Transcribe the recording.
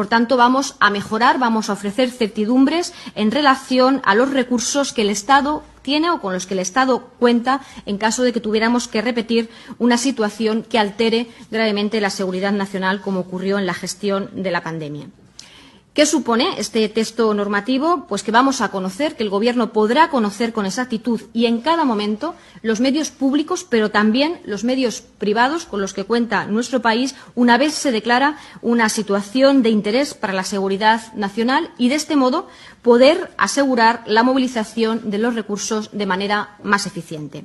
Por tanto, vamos a mejorar, vamos a ofrecer certidumbres en relación a los recursos que el Estado tiene o con los que el Estado cuenta en caso de que tuviéramos que repetir una situación que altere gravemente la seguridad nacional, como ocurrió en la gestión de la pandemia. ¿Qué supone este texto normativo? Pues que vamos a conocer, que el Gobierno podrá conocer con exactitud y en cada momento los medios públicos, pero también los medios privados con los que cuenta nuestro país una vez se declara una situación de interés para la seguridad nacional y, de este modo, poder asegurar la movilización de los recursos de manera más eficiente.